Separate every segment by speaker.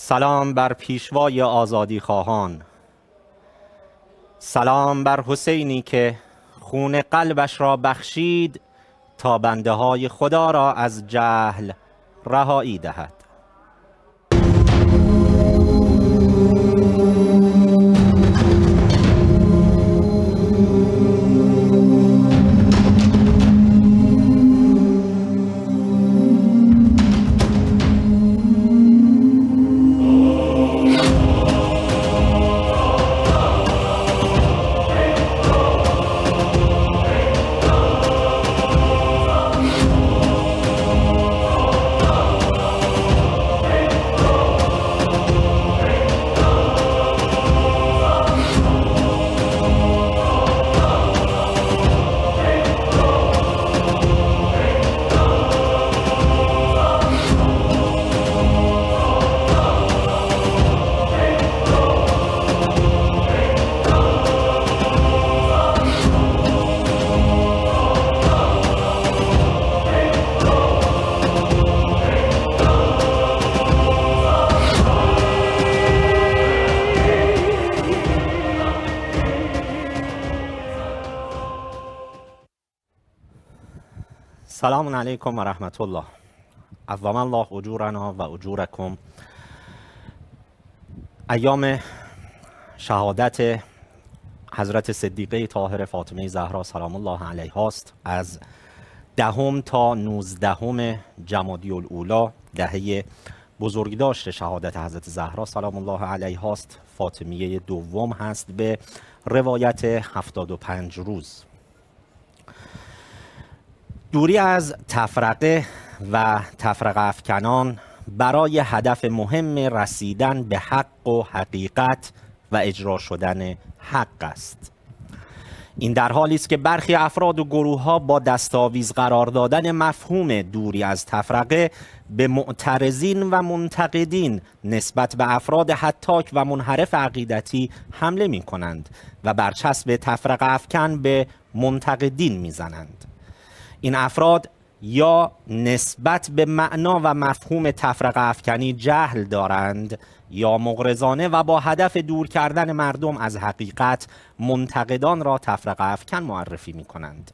Speaker 1: سلام بر پیشوای آزادی خواهان سلام بر حسینی که خون قلبش را بخشید تا بنده های خدا را از جهل رهایی دهد سلام علیکم و رحمت الله عظم الله اجورنا و اجورکم ایام شهادت حضرت صدیقه طاهر فاطمه زهرا سلام الله علیه هاست از دهم تا نوزدهم جمادی الاولا دهه بزرگداشت شهادت حضرت زهرا سلام الله علیها هاست فاطمیه دوم هست به روایت 75 روز دوری از تفرقه و تفرقه افکنان برای هدف مهم رسیدن به حق و حقیقت و اجرا شدن حق است این در حالی است که برخی افراد و گروه ها با دستاویز قرار دادن مفهوم دوری از تفرقه به معترضین و منتقدین نسبت به افراد حتاک و منحرف عقیدتی حمله می کنند و برچسب تفرقه افکن به منتقدین می زنند. این افراد یا نسبت به معنا و مفهوم تفرق افکنی جهل دارند یا مغرزانه و با هدف دور کردن مردم از حقیقت منتقدان را تفرقه افکن معرفی می کنند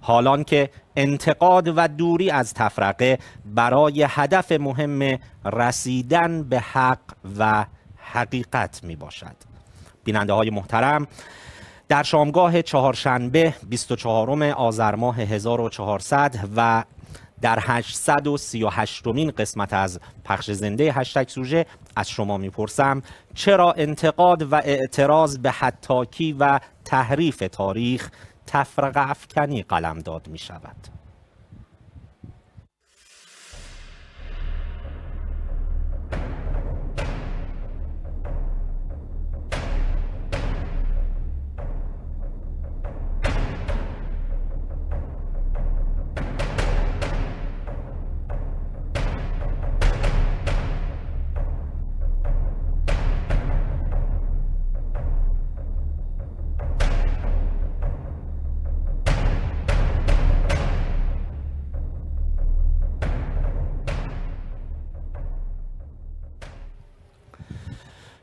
Speaker 1: حالان که انتقاد و دوری از تفرقه برای هدف مهم رسیدن به حق و حقیقت می باشد بیننده های محترم در شامگاه چهارشنبه 24 آذر ماه 1400 و در 838 مین قسمت از پخش زنده هشتگ سوژه از شما میپرسم چرا انتقاد و اعتراض به حتاکی و تحریف تاریخ تفرقه افکنی قلمداد می شود؟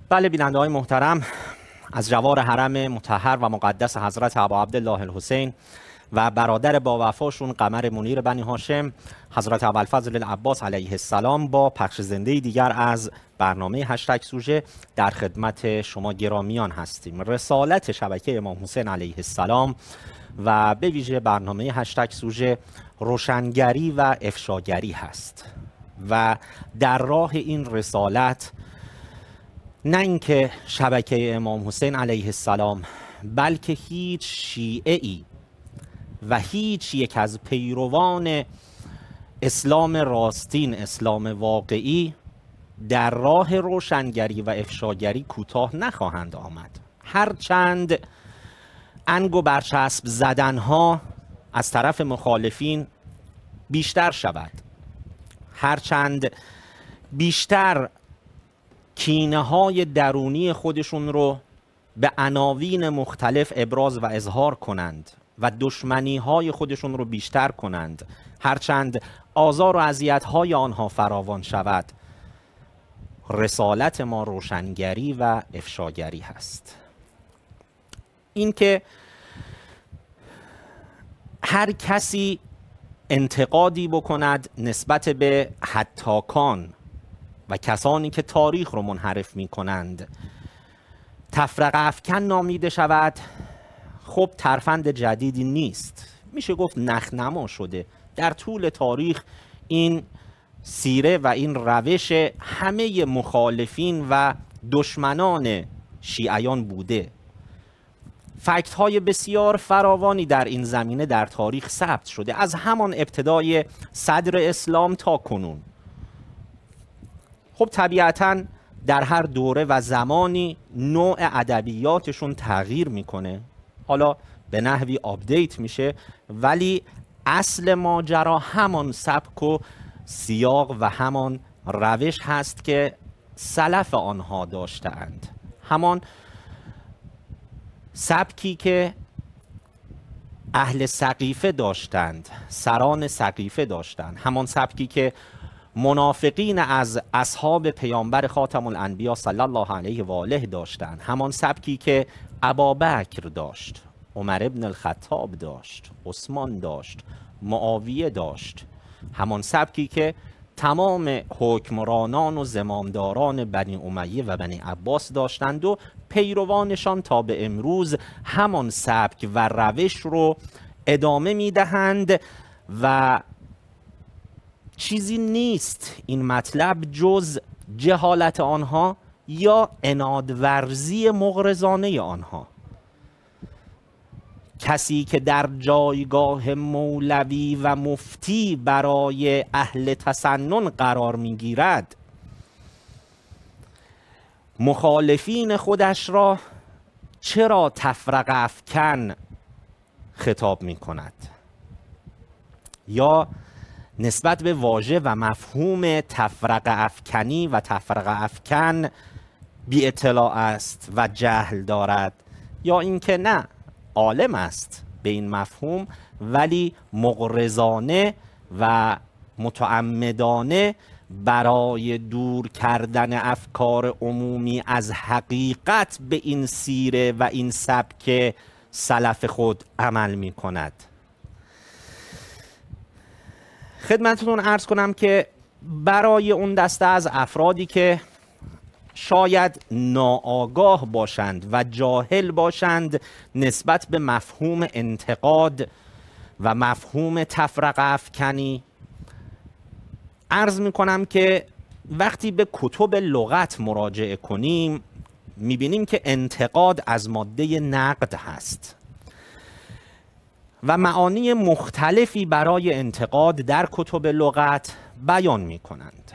Speaker 1: بله بیننده های محترم از جوار حرم متحر و مقدس حضرت عبا عبدالله الحسین و برادر با وفاشون قمر منیر بنی هاشم حضرت ابوالفضل العباس علیه السلام با پخش زنده دیگر از برنامه هشتک سوژه در خدمت شما گرامیان هستیم رسالت شبکه امام حسین علیه السلام و به ویژه برنامه هشتک سوژه روشنگری و افشاگری هست و در راه این رسالت نه اینکه شبکه امام حسین علیه السلام بلکه هیچ شیعه ای و هیچ یک از پیروان اسلام راستین اسلام واقعی در راه روشنگری و افشاگری کوتاه نخواهند آمد هرچند انگ و برچسب ها از طرف مخالفین بیشتر شود هرچند بیشتر کینه های درونی خودشون رو به عناوین مختلف ابراز و اظهار کنند و دشمنی های خودشون رو بیشتر کنند هرچند آزار و اذیت های آنها فراوان شود رسالت ما روشنگری و افشاگری هست اینکه هر کسی انتقادی بکند نسبت به حتاکان و کسانی که تاریخ رو منحرف می کنند تفرق افکن نامیده شود خب ترفند جدیدی نیست میشه گفت نخنما شده در طول تاریخ این سیره و این روش همه مخالفین و دشمنان شیعیان بوده فکت های بسیار فراوانی در این زمینه در تاریخ ثبت شده از همان ابتدای صدر اسلام تا کنون خب طبیعتا در هر دوره و زمانی نوع ادبیاتشون تغییر میکنه حالا به نحوی آپدیت میشه ولی اصل ماجرا همان سبک و سیاق و همان روش هست که سلف آنها داشتهاند همان سبکی که اهل سقیفه داشتند سران سقیفه داشتند همان سبکی که منافقین از اصحاب پیامبر خاتم الانبیا صلی الله علیه و آله داشتند همان سبکی که ابابکر داشت عمر ابن الخطاب داشت عثمان داشت معاویه داشت همان سبکی که تمام حکمرانان و زمامداران بنی امیه و بنی عباس داشتند و پیروانشان تا به امروز همان سبک و روش رو ادامه میدهند و چیزی نیست این مطلب جز جهالت آنها یا انادورزی مغرزانه آنها کسی که در جایگاه مولوی و مفتی برای اهل تسنن قرار میگیرد مخالفین خودش را چرا تفرق افکن خطاب می کند یا نسبت به واژه و مفهوم تفرق افکنی و تفرق افکن بی اطلاع است و جهل دارد یا اینکه نه عالم است به این مفهوم ولی مغرزانه و متعمدانه برای دور کردن افکار عمومی از حقیقت به این سیره و این سبک سلف خود عمل می کند خدمتتون ارز کنم که برای اون دسته از افرادی که شاید ناآگاه باشند و جاهل باشند نسبت به مفهوم انتقاد و مفهوم تفرق افکنی عرض می کنم که وقتی به کتب لغت مراجعه کنیم می بینیم که انتقاد از ماده نقد هست و معانی مختلفی برای انتقاد در کتب لغت بیان می کنند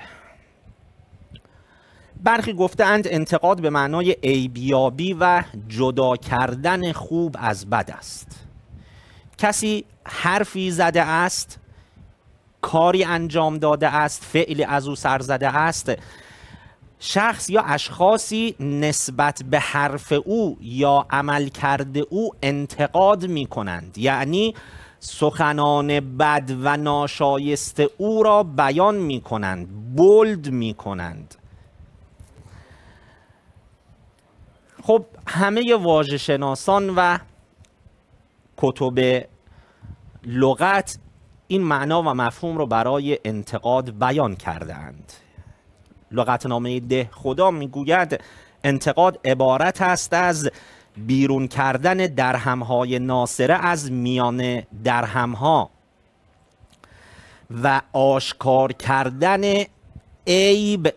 Speaker 1: برخی گفتند انتقاد به معنای عیبیابی و جدا کردن خوب از بد است کسی حرفی زده است کاری انجام داده است فعلی از او سر زده است شخص یا اشخاصی نسبت به حرف او یا عمل کرده او انتقاد می کنند یعنی سخنان بد و ناشایست او را بیان می کنند بولد می کنند خب همه واجه شناسان و کتب لغت این معنا و مفهوم را برای انتقاد بیان کرده لغتنامه ده خدا میگوید انتقاد عبارت است از بیرون کردن درهمهای ناصره از میان درهمها و آشکار کردن عیب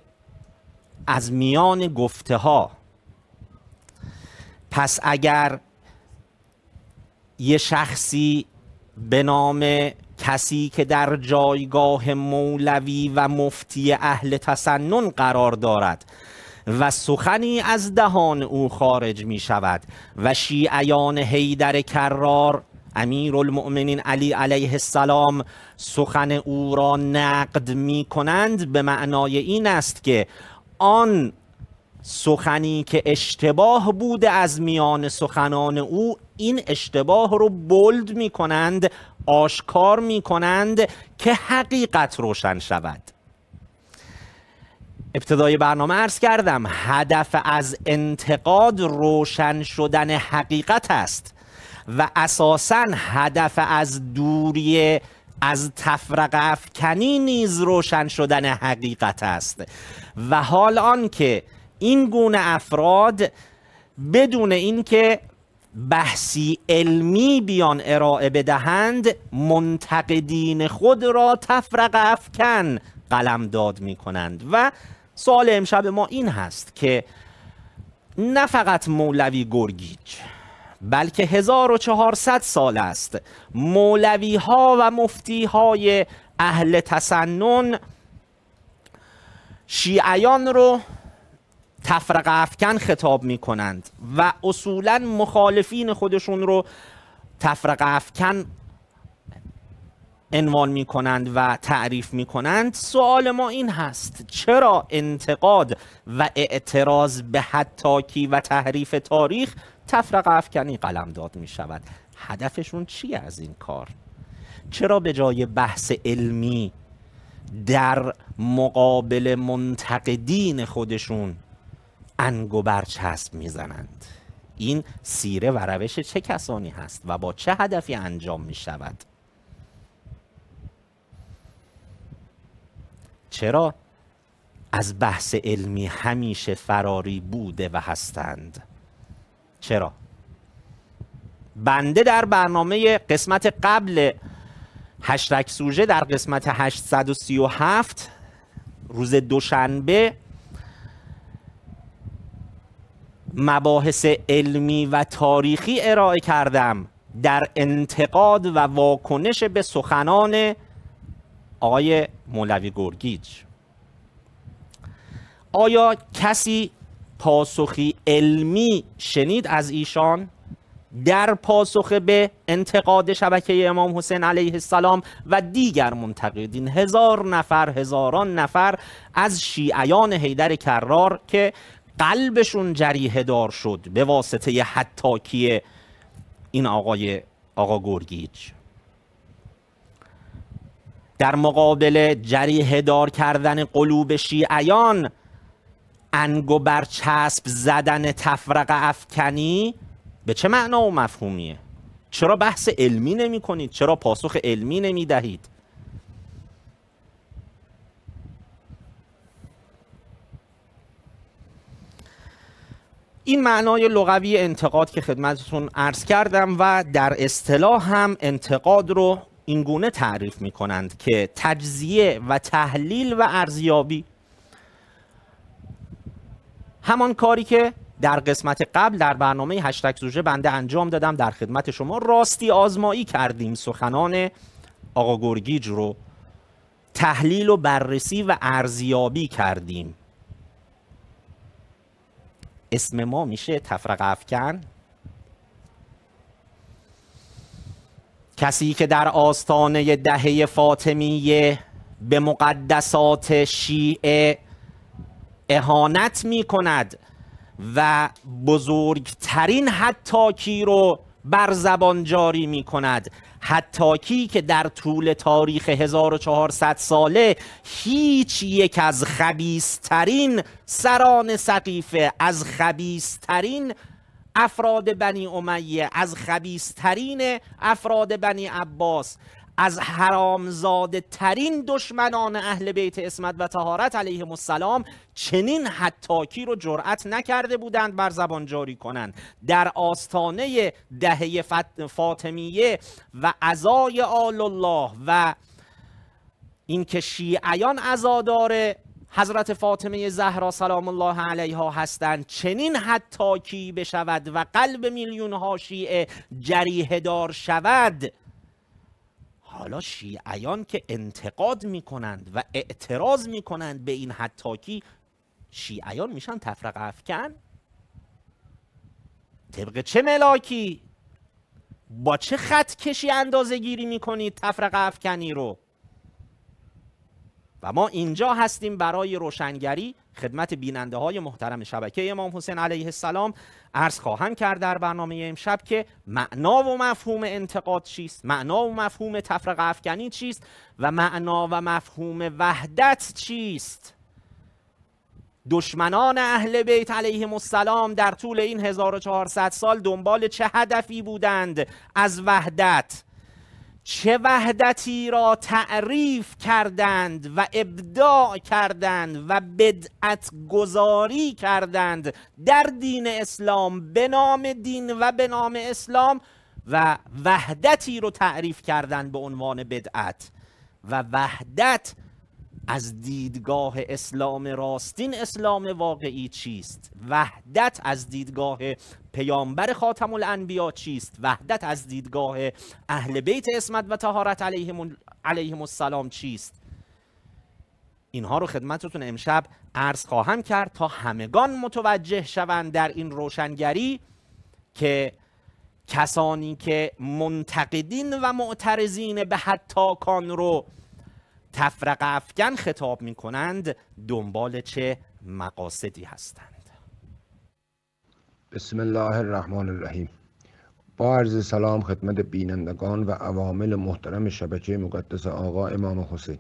Speaker 1: از میان گفته ها پس اگر یه شخصی به نام کسی که در جایگاه مولوی و مفتی اهل تسنن قرار دارد و سخنی از دهان او خارج می شود و شیعیان حیدر کرار امیر المؤمنین علی علیه السلام سخن او را نقد می کنند به معنای این است که آن سخنی که اشتباه بوده از میان سخنان او این اشتباه رو بلد می کنند آشکار می کنند که حقیقت روشن شود ابتدای برنامه عرض کردم هدف از انتقاد روشن شدن حقیقت است و اساسا هدف از دوری از تفرق افکنی نیز روشن شدن حقیقت است و حال آنکه این گونه افراد بدون اینکه بحثی علمی بیان ارائه بدهند منتقدین خود را تفرق افکن قلمداد می کنند و سوال امشب ما این هست که نه فقط مولوی گرگیج بلکه 1400 سال است مولوی ها و مفتی های اهل تسنن شیعیان رو تفرق افکن خطاب می کنند و اصولا مخالفین خودشون رو تفرق افکن انوان می کنند و تعریف می کنند سوال ما این هست چرا انتقاد و اعتراض به حتاکی و تحریف تاریخ تفرق افکنی قلم داد می شود هدفشون چیه از این کار؟ چرا به جای بحث علمی در مقابل منتقدین خودشون انگ و برچسب میزنند این سیره و روش چه کسانی هست و با چه هدفی انجام می شود چرا از بحث علمی همیشه فراری بوده و هستند چرا بنده در برنامه قسمت قبل هشتک سوژه در قسمت 837 روز دوشنبه مباحث علمی و تاریخی ارائه کردم در انتقاد و واکنش به سخنان آقای مولوی گرگیج آیا کسی پاسخی علمی شنید از ایشان در پاسخ به انتقاد شبکه امام حسین علیه السلام و دیگر منتقدین هزار نفر هزاران نفر از شیعیان حیدر کرار که قلبشون جریه دار شد به واسطه حتاکی این آقای آقا گرگیج در مقابل جریه دار کردن قلوب شیعیان انگ و برچسب زدن تفرق افکنی به چه معنا و مفهومیه؟ چرا بحث علمی نمی کنید؟ چرا پاسخ علمی نمی دهید؟ این معنای لغوی انتقاد که خدمتتون عرض کردم و در اصطلاح هم انتقاد رو اینگونه تعریف می کنند که تجزیه و تحلیل و ارزیابی همان کاری که در قسمت قبل در برنامه هشتک سوژه بنده انجام دادم در خدمت شما راستی آزمایی کردیم سخنان آقا گرگیج رو تحلیل و بررسی و ارزیابی کردیم اسم ما میشه تفرق افکن کسی که در آستانه دهه فاطمیه به مقدسات شیعه اهانت می کند و بزرگترین حتی رو بر زبان جاری می کند حتاکی که در طول تاریخ 1400 ساله هیچ یک از خبیسترین سران سقیفه از خبیسترین افراد بنی امیه از خبیسترین افراد بنی عباس از حرامزاده ترین دشمنان اهل بیت اسمت و تهارت علیه السلام چنین حتاکی رو جرأت نکرده بودند بر زبان جاری کنند در آستانه دهه فاطمیه و عزای آل الله و اینکه شیعیان عزادار حضرت فاطمه زهرا سلام الله علیها هستند چنین حتاکی بشود و قلب میلیون ها شیعه جریه دار شود حالا شیعیان که انتقاد میکنند و اعتراض میکنند به این حتاکی شیعیان میشن تفرق افکن طبق چه ملاکی با چه خط کشی اندازه گیری میکنید تفرق افکنی رو و ما اینجا هستیم برای روشنگری خدمت بیننده های محترم شبکه امام حسین علیه السلام عرض خواهم کرد در برنامه امشب که معنا و مفهوم انتقاد چیست معنا و مفهوم تفرق افکنی چیست و معنا و مفهوم وحدت چیست دشمنان اهل بیت علیه السلام در طول این 1400 سال دنبال چه هدفی بودند از وحدت چه وحدتی را تعریف کردند و ابداع کردند و بدعت گذاری کردند در دین اسلام به نام دین و به نام اسلام و وحدتی رو تعریف کردند به عنوان بدعت و وحدت از دیدگاه اسلام راستین اسلام واقعی چیست وحدت از دیدگاه پیامبر خاتم الانبیا چیست وحدت از دیدگاه اهل بیت اسمت و تهارت علیهم, السلام چیست اینها رو خدمتتون امشب عرض خواهم کرد تا همگان متوجه شوند در این روشنگری که کسانی که منتقدین و معترضین به حتاکان رو تفرق افکن خطاب می کنند دنبال چه مقاصدی هستند
Speaker 2: بسم الله الرحمن الرحیم با عرض سلام خدمت بینندگان و عوامل محترم شبکه مقدس آقا امام حسین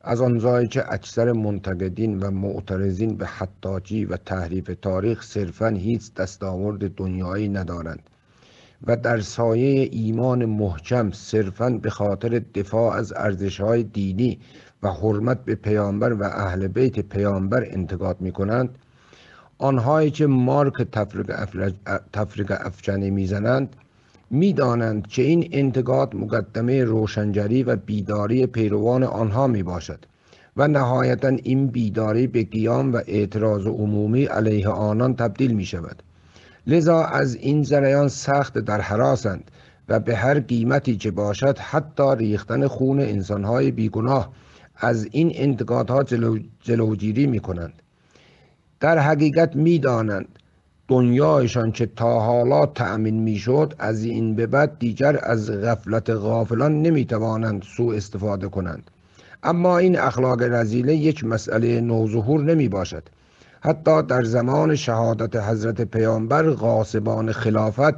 Speaker 2: از آنجایی که اکثر منتقدین و معترضین به حتاجی و تحریف تاریخ صرفا هیچ دستاورد دنیایی ندارند و در سایه ایمان محکم صرفا به خاطر دفاع از های دینی و حرمت به پیامبر و اهل بیت پیامبر انتقاد می کنند آنهایی که مارک تفرق, افجانه می زنند میزنند میدانند که این انتقاد مقدمه روشنجری و بیداری پیروان آنها می باشد و نهایتا این بیداری به قیام و اعتراض عمومی علیه آنان تبدیل می شود لذا از این زنیان سخت در حراسند و به هر قیمتی که باشد حتی ریختن خون انسانهای بیگناه از این انتقادها جلو جلوگیری می کنند در حقیقت می دانند دنیایشان که تا حالا تأمین می از این به بعد دیگر از غفلت غافلان نمی توانند سوء استفاده کنند اما این اخلاق رزیله یک مسئله نوظهور نمی باشد حتی در زمان شهادت حضرت پیامبر غاصبان خلافت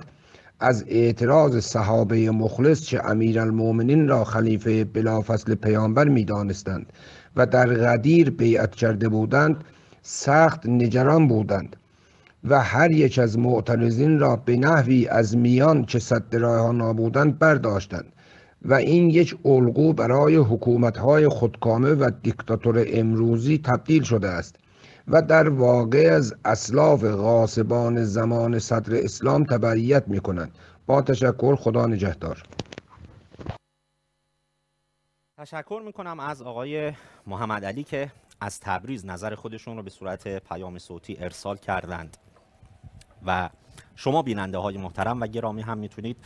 Speaker 2: از اعتراض صحابه مخلص چه المومنین را خلیفه بلافصل پیامبر دانستند و در غدیر بیعت کرده بودند سخت نجران بودند و هر یک از معترضین را به نحوی از میان چه صد راه نابودند برداشتند و این یک الگو برای حکومت های خودکامه و دیکتاتور امروزی تبدیل شده است و در واقع از اصلاف غاصبان زمان صدر اسلام تبعیت می کنند با تشکر خدا نجهدار
Speaker 1: تشکر می کنم از آقای محمد علی که از تبریز نظر خودشون رو به صورت پیام صوتی ارسال کردند و شما بیننده های محترم و گرامی هم میتونید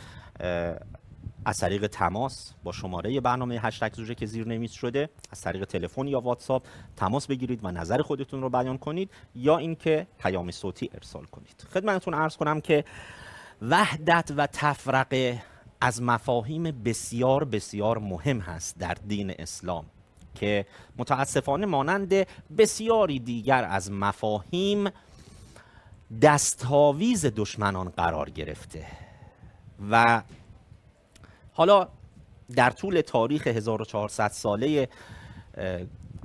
Speaker 1: از طریق تماس با شماره برنامه هشتک زوجه که زیر نمیز شده از طریق تلفن یا واتساپ تماس بگیرید و نظر خودتون رو بیان کنید یا اینکه پیام صوتی ارسال کنید خدمتتون عرض کنم که وحدت و تفرقه از مفاهیم بسیار بسیار مهم هست در دین اسلام که متاسفانه مانند بسیاری دیگر از مفاهیم دستاویز دشمنان قرار گرفته و حالا در طول تاریخ 1400 ساله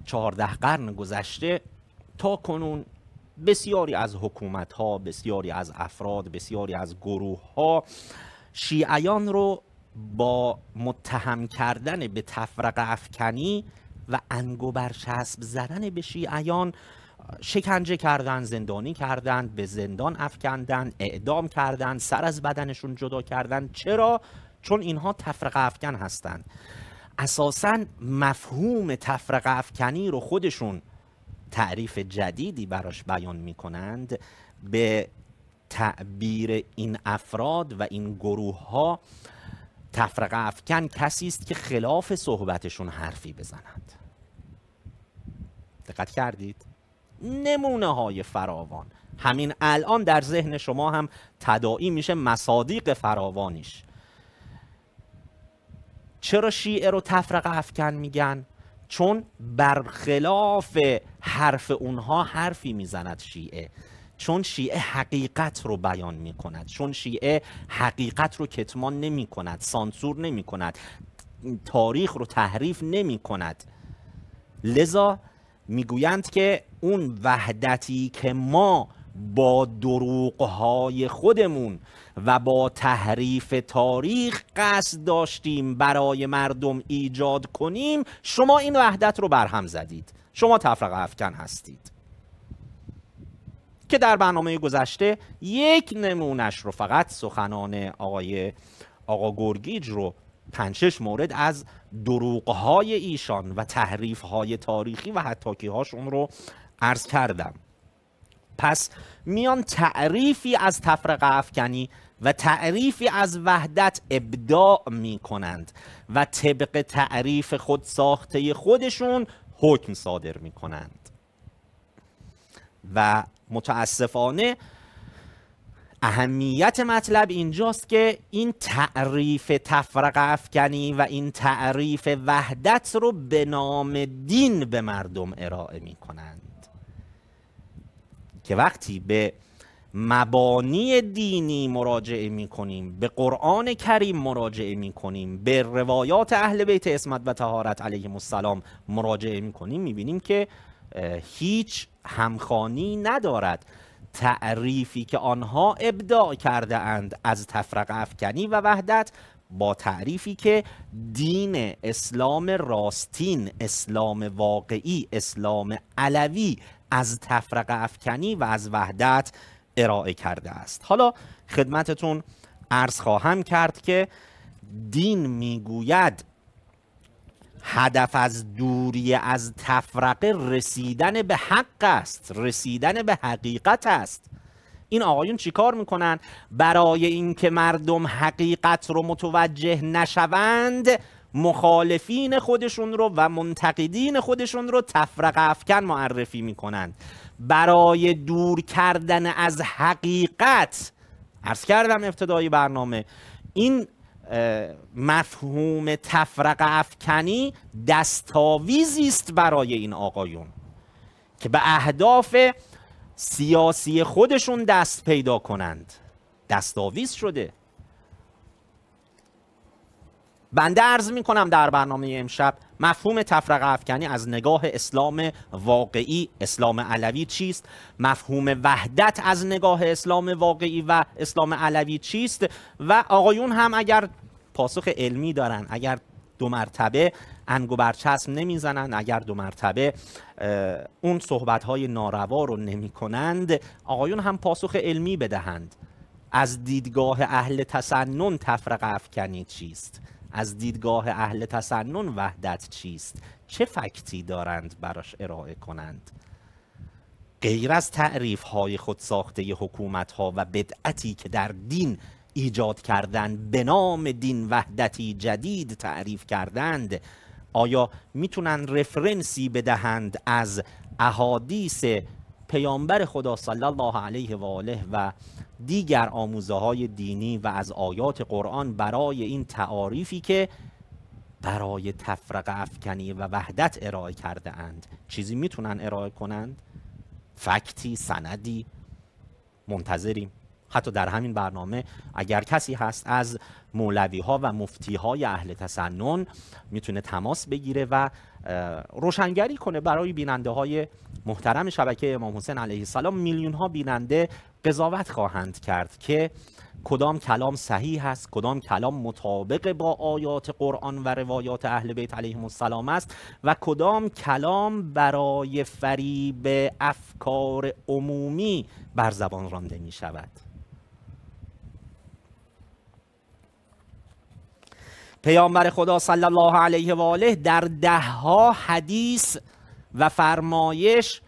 Speaker 1: 14 قرن گذشته تا کنون بسیاری از حکومت ها بسیاری از افراد بسیاری از گروه ها شیعیان رو با متهم کردن به تفرق افکنی و انگو برچسب زدن به شیعیان شکنجه کردن زندانی کردن به زندان افکندن اعدام کردن سر از بدنشون جدا کردن چرا چون اینها تفرق افکن هستند اساسا مفهوم تفرق افکنی رو خودشون تعریف جدیدی براش بیان می کنند به تعبیر این افراد و این گروه ها تفرقه افکن کسی است که خلاف صحبتشون حرفی بزنند دقت کردید نمونه های فراوان همین الان در ذهن شما هم تداعی میشه مصادیق فراوانیش چرا شیعه رو تفرقه افکن میگن چون برخلاف حرف اونها حرفی میزند شیعه چون شیعه حقیقت رو بیان می کند چون شیعه حقیقت رو کتمان نمی کند سانسور نمی کند تاریخ رو تحریف نمی کند لذا میگویند که اون وحدتی که ما با دروغهای خودمون و با تحریف تاریخ قصد داشتیم برای مردم ایجاد کنیم شما این وحدت رو برهم زدید شما تفرق افکن هستید که در برنامه گذشته یک نمونش رو فقط سخنان آقای آقا گرگیج رو پنجش مورد از دروغهای ایشان و تحریفهای تاریخی و حتاکیهاشون رو عرض کردم پس میان تعریفی از تفرقه افکنی و تعریفی از وحدت ابداع می کنند و طبق تعریف خود ساخته خودشون حکم صادر می کنند و متاسفانه اهمیت مطلب اینجاست که این تعریف تفرق افکنی و این تعریف وحدت رو به نام دین به مردم ارائه می کنند که وقتی به مبانی دینی مراجعه می کنیم به قرآن کریم مراجعه می کنیم به روایات اهل بیت اسمت و تهارت علیهم السلام مراجعه می کنیم می بینیم که هیچ همخانی ندارد تعریفی که آنها ابداع کرده اند از تفرق افکنی و وحدت با تعریفی که دین اسلام راستین اسلام واقعی اسلام علوی از تفرقه افکنی و از وحدت ارائه کرده است حالا خدمتتون عرض خواهم کرد که دین میگوید هدف از دوری از تفرقه رسیدن به حق است رسیدن به حقیقت است این آقایون چیکار میکنن برای اینکه مردم حقیقت رو متوجه نشوند مخالفین خودشون رو و منتقدین خودشون رو تفرق افکن معرفی میکنند برای دور کردن از حقیقت ارز کردم ابتدای برنامه این مفهوم تفرق افکنی دستاویزی است برای این آقایون که به اهداف سیاسی خودشون دست پیدا کنند دستاویز شده بنده ارز می کنم در برنامه امشب مفهوم تفرقه افکنی از نگاه اسلام واقعی اسلام علوی چیست مفهوم وحدت از نگاه اسلام واقعی و اسلام علوی چیست و آقایون هم اگر پاسخ علمی دارن اگر دو مرتبه انگو برچسب نمیزنند اگر دو مرتبه اون صحبت های ناروا رو نمی کنند آقایون هم پاسخ علمی بدهند از دیدگاه اهل تسنن تفرقه افکنی چیست از دیدگاه اهل تسنن وحدت چیست چه فکتی دارند براش ارائه کنند غیر از تعریف های خود ساخته حکومت ها و بدعتی که در دین ایجاد کردند به نام دین وحدتی جدید تعریف کردند آیا میتونن رفرنسی بدهند از احادیث پیامبر خدا صلی الله علیه و آله و دیگر آموزه های دینی و از آیات قرآن برای این تعاریفی که برای تفرقه افکنی و وحدت ارائه کرده اند چیزی میتونن ارائه کنند فکتی سندی منتظریم حتی در همین برنامه اگر کسی هست از مولوی ها و مفتی های اهل تسنن میتونه تماس بگیره و روشنگری کنه برای بیننده های محترم شبکه امام حسین علیه السلام میلیون ها بیننده قضاوت خواهند کرد که کدام کلام صحیح است کدام کلام مطابق با آیات قرآن و روایات اهل بیت علیهم السلام است و کدام کلام برای فریب افکار عمومی بر زبان رانده می شود پیامبر خدا صلی الله علیه و آله در دهها حدیث و فرمایش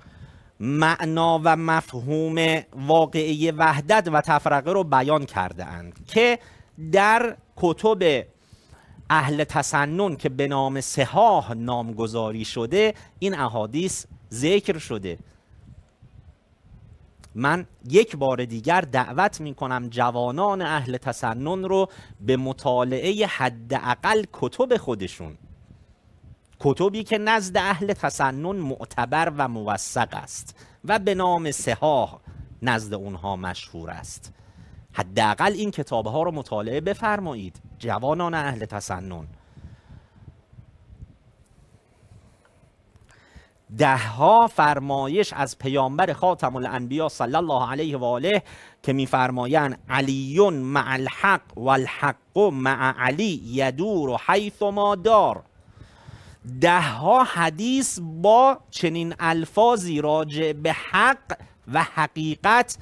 Speaker 1: معنا و مفهوم واقعی وحدت و تفرقه رو بیان کرده اند که در کتب اهل تسنن که به نام سهاه نامگذاری شده این احادیث ذکر شده من یک بار دیگر دعوت می کنم جوانان اهل تسنن رو به مطالعه حداقل کتب خودشون کتبی که نزد اهل تسنن معتبر و موثق است و به نام سهاه نزد اونها مشهور است حداقل این کتاب ها رو مطالعه بفرمایید جوانان اهل تسنن دهها فرمایش از پیامبر خاتم الانبیا صلی الله علیه و آله که میفرمایند علی مع الحق والحق مع علی یدور حیث ما دار ها حدیث با چنین الفاظی راجع به حق و حقیقت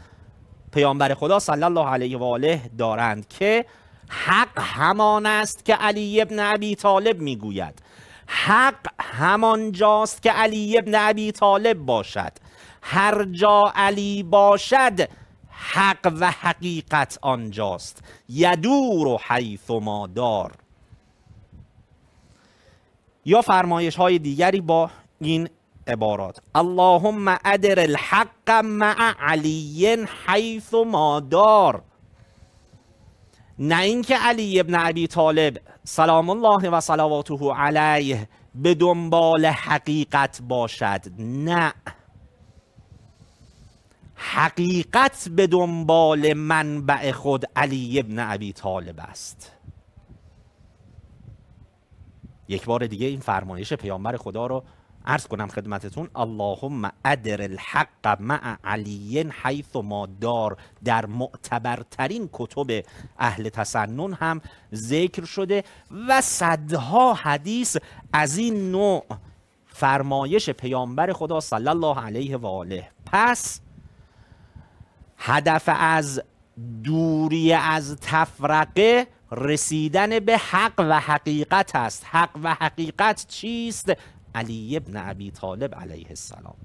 Speaker 1: پیامبر خدا صلی الله علیه و آله دارند که حق همان است که علی ابن ابی طالب میگوید حق همانجاست که علی ابن ابی طالب باشد هر جا علی باشد حق و حقیقت آنجاست یدور و حیث ما دار یا فرمایش های دیگری با این عبارات اللهم ادر الحق مع علی حیث ما دار نه اینکه علی ابن ابی طالب سلام الله و صلواته علیه به دنبال حقیقت باشد نه حقیقت به دنبال منبع خود علی ابن ابی طالب است یک بار دیگه این فرمایش پیامبر خدا رو عرض کنم خدمتتون اللهم ادر الحق مع علی حیث ما دار در معتبرترین کتب اهل تسنن هم ذکر شده و صدها حدیث از این نوع فرمایش پیامبر خدا صلی الله علیه و آله پس هدف از دوری از تفرقه رسیدن به حق و حقیقت است حق و حقیقت چیست علی ابن ابی طالب علیه السلام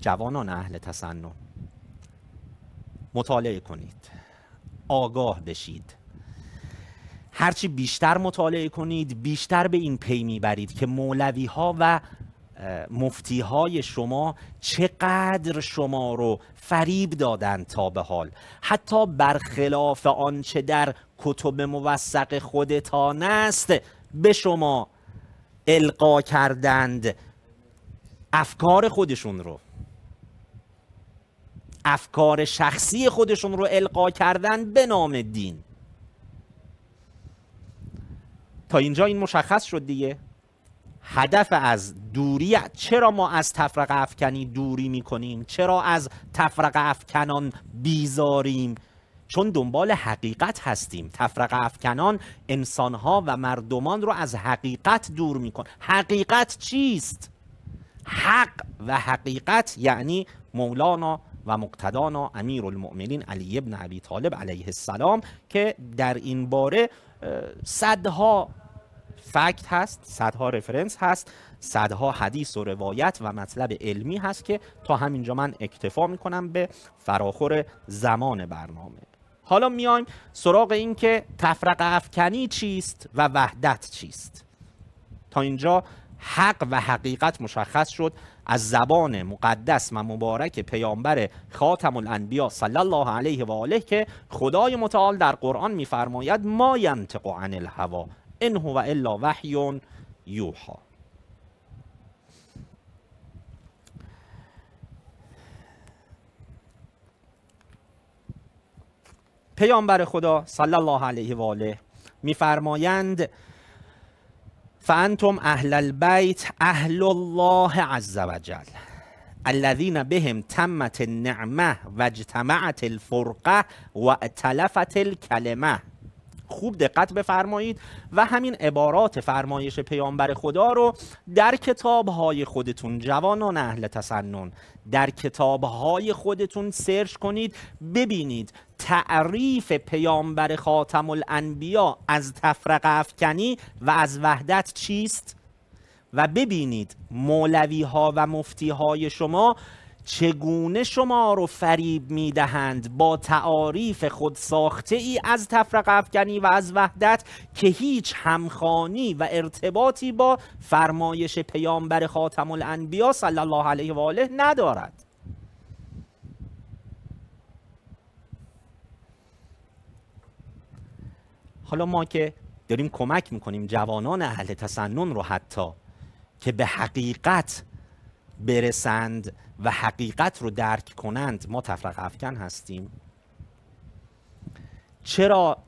Speaker 1: جوانان اهل تسنن مطالعه کنید آگاه بشید هرچی بیشتر مطالعه کنید بیشتر به این پی میبرید که مولوی ها و مفتی های شما چقدر شما رو فریب دادند تا به حال حتی برخلاف آنچه در کتب موثق خودتان است به شما القا کردند افکار خودشون رو افکار شخصی خودشون رو القا کردند به نام دین تا اینجا این مشخص شد دیگه هدف از دوری چرا ما از تفرق افکنی دوری میکنیم چرا از تفرق افکنان بیزاریم چون دنبال حقیقت هستیم تفرق افکنان انسانها و مردمان رو از حقیقت دور میکن حقیقت چیست؟ حق و حقیقت یعنی مولانا و مقتدانا امیر المؤمنین علی ابن عبی طالب علیه السلام که در این باره صدها فکت هست صدها رفرنس هست صدها حدیث و روایت و مطلب علمی هست که تا همینجا من اکتفا میکنم به فراخور زمان برنامه حالا میایم سراغ این که تفرق افکنی چیست و وحدت چیست تا اینجا حق و حقیقت مشخص شد از زبان مقدس و مبارک پیامبر خاتم الانبیا صلی الله علیه و آله که خدای متعال در قرآن میفرماید ما ینطق عن الهوا ان هو الا وحی یوحا پیامبر خدا صلی الله علیه و آله میفرمایند فانتم اهل البیت اهل الله عز وجل الذين بهم تمت النعمه واجتمعت الفرقه واتلفت الكلمه خوب دقت بفرمایید و همین عبارات فرمایش پیامبر خدا رو در های خودتون جوانان اهل تسنن در های خودتون سرچ کنید ببینید تعریف پیامبر خاتم الانبیا از تفرق افکنی و از وحدت چیست؟ و ببینید مولوی ها و مفتی های شما چگونه شما رو فریب میدهند با تعاریف خود ساخته ای از تفرق افکنی و از وحدت که هیچ همخانی و ارتباطی با فرمایش پیامبر خاتم الانبیا صلی الله علیه و آله ندارد حالا ما که داریم کمک میکنیم جوانان اهل تسنن رو حتی که به حقیقت برسند و حقیقت رو درک کنند ما تفرق افکن هستیم چرا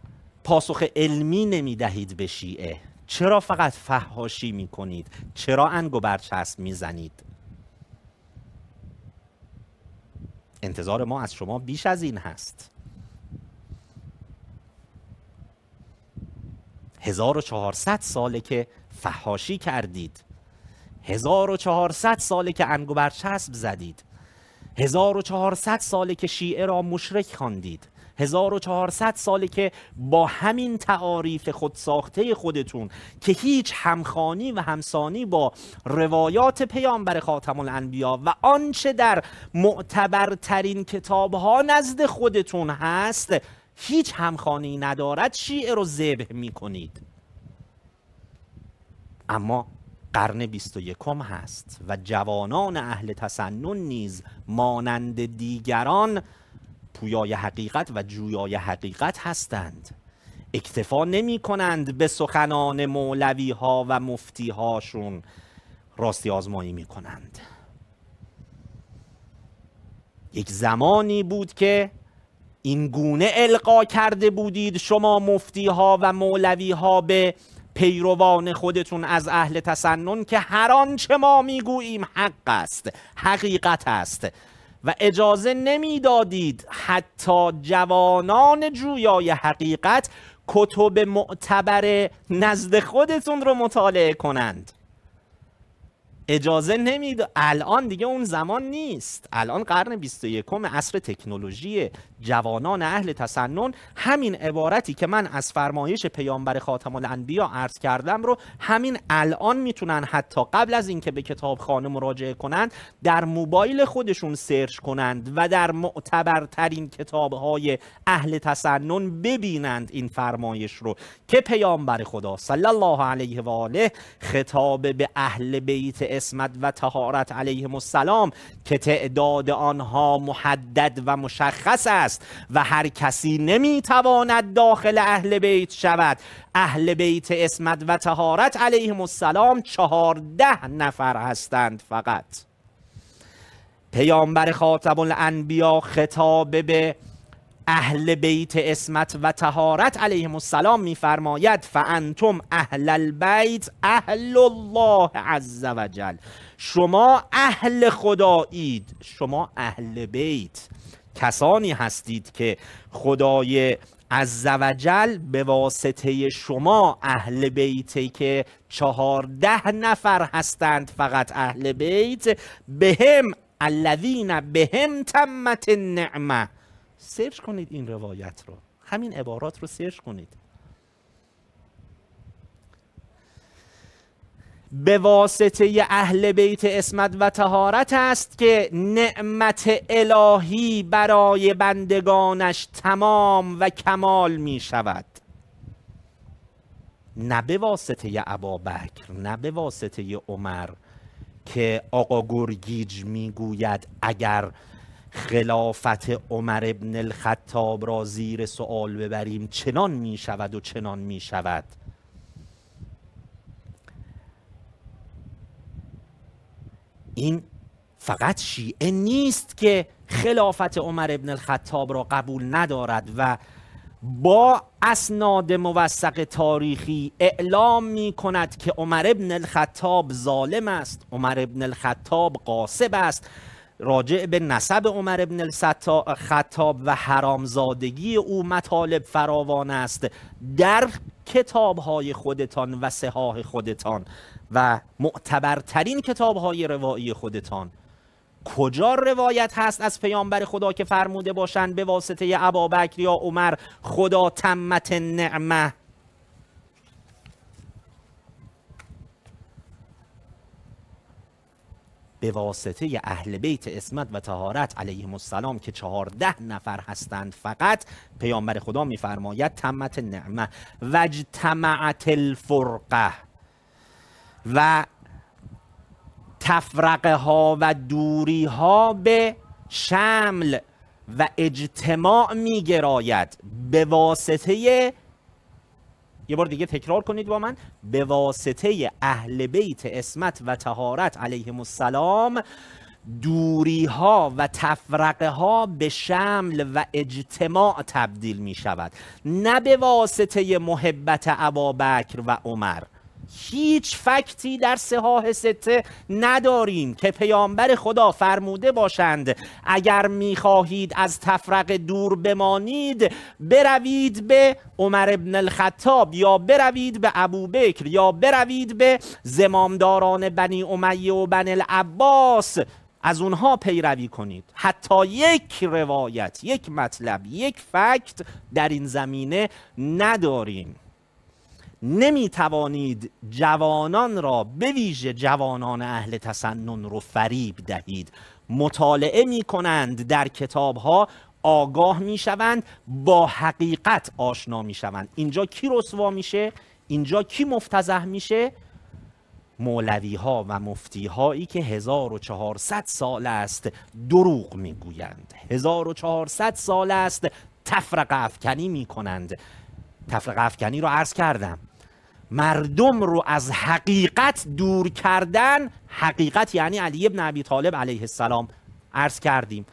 Speaker 1: پاسخ علمی نمیدهید به شیعه چرا فقط فهاشی میکنید چرا انگو و می میزنید انتظار ما از شما بیش از این هست 1400 ساله که فهاشی کردید 1400 ساله که انگو برچسب زدید 1400 ساله که شیعه را مشرک خواندید 1400 ساله که با همین تعاریف خودساخته خودتون که هیچ همخانی و همسانی با روایات پیامبر خاتم الانبیا و آنچه در معتبرترین کتابها نزد خودتون هست هیچ همخانی ندارد شیعه رو زبه می اما قرن 21 هست و جوانان اهل تسنن نیز مانند دیگران پویای حقیقت و جویای حقیقت هستند اکتفا نمی کنند به سخنان مولوی ها و مفتی هاشون راستی آزمایی می کنند یک زمانی بود که این گونه القا کرده بودید شما مفتی ها و مولوی ها به پیروان خودتون از اهل تسنن که هر آنچه ما میگوییم حق است حقیقت است و اجازه نمیدادید حتی جوانان جویای حقیقت کتب معتبر نزد خودتون رو مطالعه کنند اجازه نمید. الان دیگه اون زمان نیست الان قرن 21 عصر تکنولوژی جوانان اهل تسنن همین عبارتی که من از فرمایش پیامبر خاتم الانبیا عرض کردم رو همین الان میتونن حتی قبل از اینکه به کتابخانه مراجعه کنند در موبایل خودشون سرچ کنند و در معتبرترین کتابهای اهل تسنن ببینند این فرمایش رو که پیامبر خدا صلی الله علیه و آله خطاب به اهل بیت اسمت و تهارت علیه السلام که تعداد آنها محدد و مشخص است و هر کسی نمیتواند داخل اهل بیت شود اهل بیت اسمت و تهارت علیه السلام چهارده نفر هستند فقط پیامبر خاتم الانبیا خطاب به اهل بیت اسمت و تهارت علیهم السلام میفرماید فانتم اهل البیت اهل الله عز جل شما اهل خدایید شما اهل بیت کسانی هستید که خدای عزوجل به واسطه شما اهل بیتی که چهارده نفر هستند فقط اهل بیت بهم الذین بهم تمت النعمه سرچ کنید این روایت رو همین عبارات رو سرچ کنید به واسطه اهل بیت اسمت و تهارت است که نعمت الهی برای بندگانش تمام و کمال می شود نه به واسطه ابابکر نه به واسطه عمر که آقا گرگیج میگوید اگر خلافت عمر ابن الخطاب را زیر سوال ببریم چنان می شود و چنان می شود این فقط شیعه نیست که خلافت عمر ابن الخطاب را قبول ندارد و با اسناد موثق تاریخی اعلام می کند که عمر ابن الخطاب ظالم است عمر ابن الخطاب قاسب است راجع به نسب عمر ابن خطاب و حرامزادگی او مطالب فراوان است در های خودتان و سهاه خودتان و معتبرترین های روایی خودتان کجا روایت هست از پیامبر خدا که فرموده باشند به واسطه ابابکر یا عمر خدا تمت نعمه به واسطه اهل بیت اسمت و تهارت علیه السلام که چهارده نفر هستند فقط پیامبر خدا میفرماید تمت نعمه وجتمعت الفرقه و تفرقه ها و دوری ها به شمل و اجتماع میگراید به واسطه یه بار دیگه تکرار کنید با من به واسطه اهل بیت اسمت و تهارت علیه السلام دوری ها و تفرقه ها به شمل و اجتماع تبدیل می شود نه به واسطه محبت ابابکر و عمر هیچ فکتی در سهاه سته نداریم که پیامبر خدا فرموده باشند اگر میخواهید از تفرق دور بمانید بروید به عمر ابن الخطاب یا بروید به ابوبکر یا بروید به زمامداران بنی امیه و بنی العباس از اونها پیروی کنید حتی یک روایت یک مطلب یک فکت در این زمینه نداریم نمی توانید جوانان را به ویژه جوانان اهل تسنن رو فریب دهید مطالعه می کنند در کتاب ها آگاه می شوند با حقیقت آشنا می شوند اینجا کی رسوا میشه اینجا کی مفتزه میشه مولوی ها و مفتی هایی که 1400 سال است دروغ میگویند 1400 سال است تفرق افکنی می کنند تفرقه افکنی رو عرض کردم مردم رو از حقیقت دور کردن حقیقت یعنی علی ابن ابی طالب علیه السلام عرض کردیم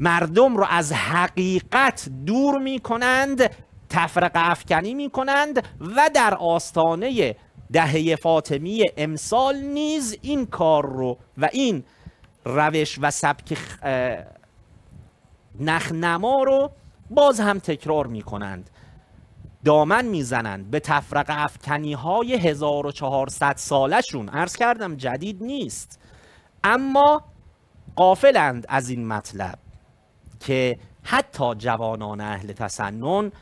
Speaker 1: مردم رو از حقیقت دور می کنند تفرقه افکنی می کنند و در آستانه دهه فاطمی امسال نیز این کار رو و این روش و سبک نخنما رو باز هم تکرار می کنند دامن میزنند به تفرق افکنی های 1400 سالشون عرض کردم جدید نیست اما قافلند از این مطلب که حتی جوانان اهل تسنن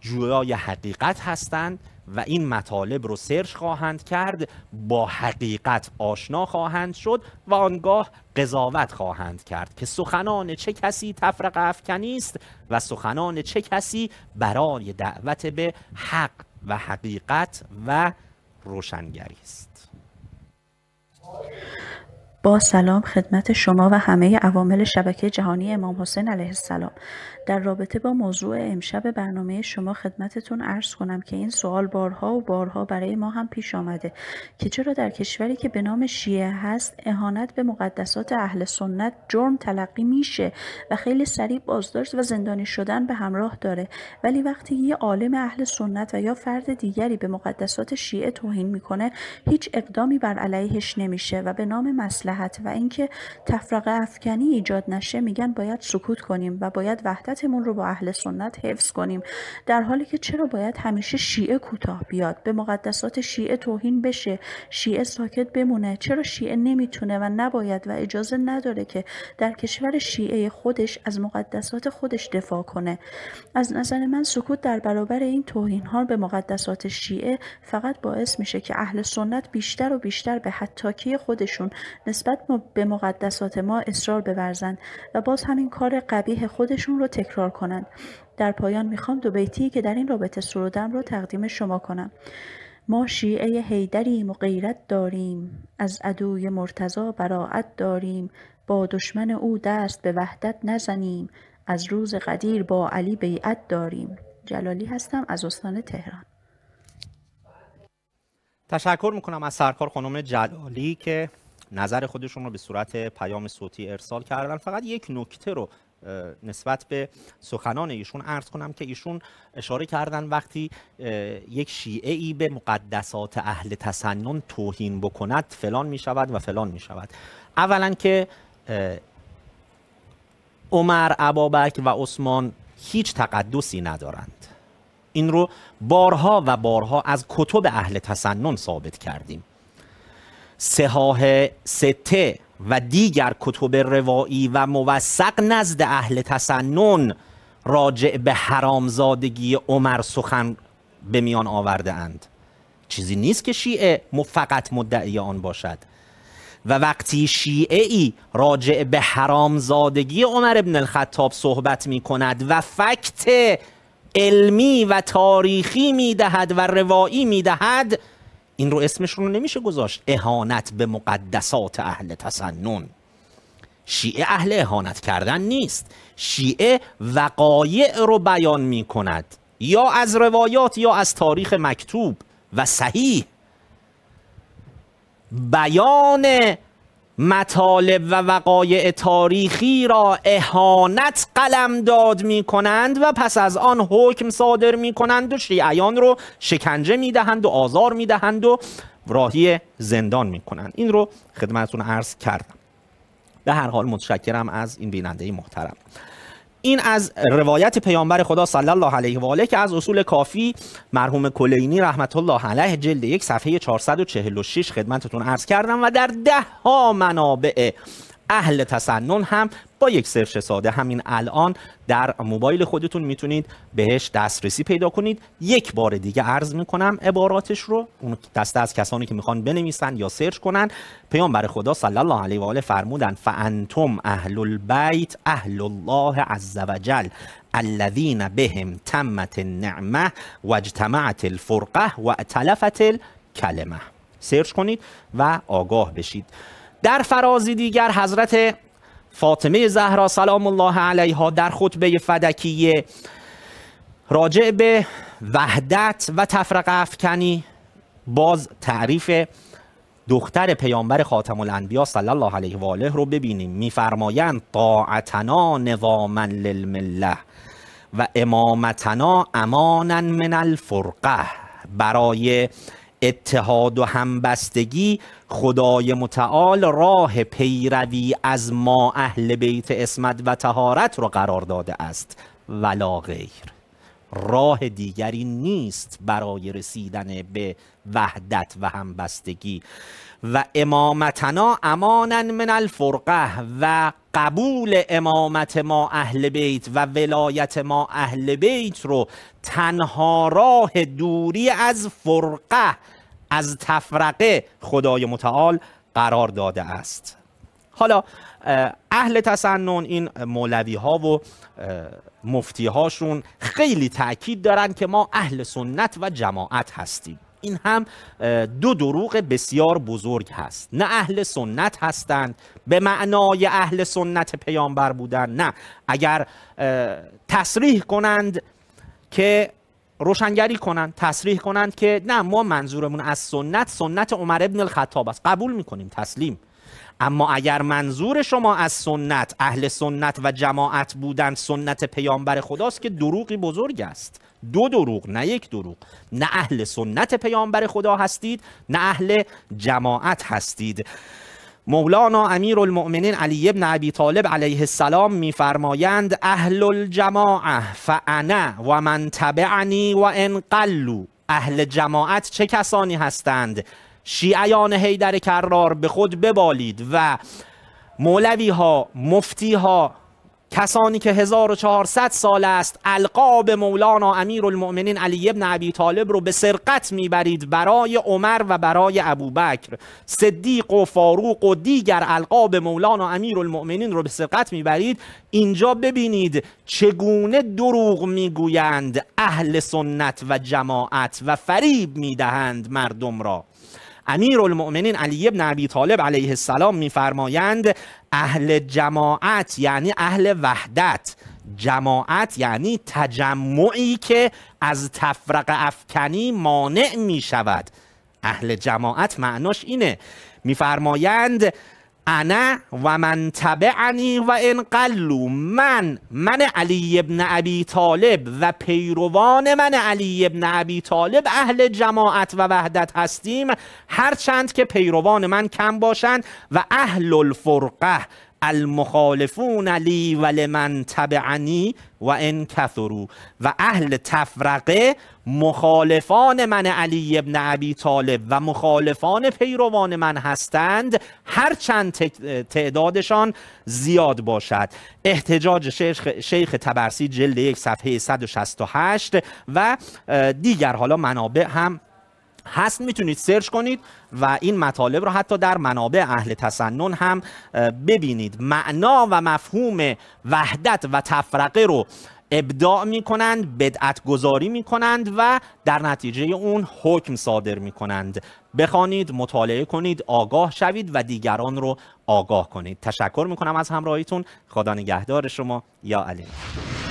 Speaker 1: جویای حقیقت هستند و این مطالب رو سرچ خواهند کرد با حقیقت آشنا خواهند شد و آنگاه قضاوت خواهند کرد که سخنان چه کسی تفرق افکنی است و سخنان چه کسی برای دعوت به حق و حقیقت و روشنگری است
Speaker 3: با سلام خدمت شما و همه عوامل شبکه جهانی امام حسین علیه السلام در رابطه با موضوع امشب برنامه شما خدمتتون عرض کنم که این سوال بارها و بارها برای ما هم پیش آمده که چرا در کشوری که به نام شیعه هست اهانت به مقدسات اهل سنت جرم تلقی میشه و خیلی سریع بازداشت و زندانی شدن به همراه داره ولی وقتی یه عالم اهل سنت و یا فرد دیگری به مقدسات شیعه توهین میکنه هیچ اقدامی بر علیهش نمیشه و به نام مسلحت و اینکه تفرقه افکنی ایجاد نشه میگن باید سکوت کنیم و باید وحدت مون رو با اهل سنت حفظ کنیم در حالی که چرا باید همیشه شیعه کوتاه بیاد به مقدسات شیعه توهین بشه شیعه ساکت بمونه چرا شیعه نمیتونه و نباید و اجازه نداره که در کشور شیعه خودش از مقدسات خودش دفاع کنه از نظر من سکوت در برابر این توهین ها به مقدسات شیعه فقط باعث میشه که اهل سنت بیشتر و بیشتر به حتاکی خودشون نسبت به مقدسات ما اصرار بورزند و باز همین کار قبیه خودشون رو تکرار کنند در پایان میخوام دو بیتی که در این رابطه سرودم رو تقدیم شما کنم ما شیعه هیدریم و غیرت داریم از عدوی مرتضا براعت داریم با دشمن او دست به وحدت نزنیم از روز قدیر با علی بیعت داریم جلالی هستم از استان تهران
Speaker 1: تشکر میکنم از سرکار خانم جلالی که نظر خودشون رو به صورت پیام صوتی ارسال کردن فقط یک نکته رو نسبت به سخنان ایشون عرض کنم که ایشون اشاره کردن وقتی یک شیعه ای به مقدسات اهل تسنن توهین بکند فلان می شود و فلان می شود اولا که عمر ابابک و عثمان هیچ تقدسی ندارند این رو بارها و بارها از کتب اهل تسنن ثابت کردیم سهاه سته و دیگر کتب روایی و موثق نزد اهل تسنن راجع به حرامزادگی عمر سخن به میان آورده اند چیزی نیست که شیعه فقط مدعی آن باشد و وقتی شیعه ای راجع به حرامزادگی عمر ابن الخطاب صحبت می کند و فکت علمی و تاریخی می دهد و روایی می دهد این رو اسمش رو نمیشه گذاشت اهانت به مقدسات اهل تسنن شیعه اهل اهانت کردن نیست شیعه وقایع رو بیان میکند یا از روایات یا از تاریخ مکتوب و صحیح بیان مطالب و وقایع تاریخی را اهانت قلم داد می کنند و پس از آن حکم صادر می کنند و شیعیان رو شکنجه می دهند و آزار می دهند و راهی زندان می کنند این رو خدمتون عرض کردم به هر حال متشکرم از این بیننده محترم این از روایت پیامبر خدا صلی الله علیه و آله که از اصول کافی مرحوم کلینی رحمت الله علیه جلد یک صفحه 446 خدمتتون عرض کردم و در ده ها منابع اهل تسنن هم با یک سرچ ساده همین الان در موبایل خودتون میتونید بهش دسترسی پیدا کنید یک بار دیگه عرض میکنم عباراتش رو اون دسته از کسانی که میخوان بنویسن یا سرچ کنن پیامبر خدا صلی الله علیه و آله فرمودن فانتم اهل البیت اهل الله عز وجل الذين بهم تمت النعمه واجتمعت الفرقه واتلفت الكلمه سرچ کنید و آگاه بشید در فرازی دیگر حضرت فاطمه زهرا سلام الله علیها در خطبه فدکیه راجع به وحدت و تفرق افکنی باز تعریف دختر پیامبر خاتم الانبیا صلی الله علیه و آله رو ببینیم میفرمایند طاعتنا نظاما للمله و امامتنا امانا من الفرقه برای اتحاد و همبستگی خدای متعال راه پیروی از ما اهل بیت اسمت و تهارت را قرار داده است ولا غیر راه دیگری نیست برای رسیدن به وحدت و همبستگی و امامتنا امانا من الفرقه و قبول امامت ما اهل بیت و ولایت ما اهل بیت رو تنها راه دوری از فرقه از تفرقه خدای متعال قرار داده است حالا اهل تسنن این مولوی ها و مفتی هاشون خیلی تاکید دارن که ما اهل سنت و جماعت هستیم این هم دو دروغ بسیار بزرگ هست نه اهل سنت هستند به معنای اهل سنت پیامبر بودن نه اگر تصریح کنند که روشنگری کنند تصریح کنند که نه ما منظورمون از سنت سنت عمر ابن الخطاب است قبول میکنیم تسلیم اما اگر منظور شما از سنت اهل سنت و جماعت بودن سنت پیامبر خداست که دروغی بزرگ است دو دروغ نه یک دروغ نه اهل سنت پیامبر خدا هستید نه اهل جماعت هستید مولانا امیر المؤمنین علی ابن ابی طالب علیه السلام میفرمایند اهل الجماعه فانا و من تبعنی و انقلو اهل جماعت چه کسانی هستند شیعیان حیدر کرار به خود ببالید و مولوی ها مفتی ها کسانی که 1400 سال است القاب مولانا امیر المؤمنین علی ابن ابی طالب رو به سرقت میبرید برای عمر و برای ابوبکر صدیق و فاروق و دیگر القاب مولانا امیر المؤمنین رو به سرقت میبرید اینجا ببینید چگونه دروغ میگویند اهل سنت و جماعت و فریب میدهند مردم را امیر المؤمنین علی ابن ابی طالب علیه السلام میفرمایند اهل جماعت یعنی اهل وحدت جماعت یعنی تجمعی که از تفرق افکنی مانع می شود اهل جماعت معناش اینه میفرمایند انا و من تبعنی و انقلو من من علی ابن ابی طالب و پیروان من علی ابن ابی طالب اهل جماعت و وحدت هستیم هرچند که پیروان من کم باشند و اهل الفرقه المخالفون علی و لمن تبعنی و ان کثرو و اهل تفرقه مخالفان من علی ابن ابی طالب و مخالفان پیروان من هستند هر چند تعدادشان زیاد باشد احتجاج شیخ, شیخ تبرسی جلد یک صفحه 168 و دیگر حالا منابع هم هست میتونید سرچ کنید و این مطالب رو حتی در منابع اهل تسنن هم ببینید معنا و مفهوم وحدت و تفرقه رو ابداع میکنند بدعت گذاری میکنند و در نتیجه اون حکم صادر میکنند بخوانید مطالعه کنید آگاه شوید و دیگران رو آگاه کنید تشکر میکنم از همراهیتون خدا نگهدار شما یا علی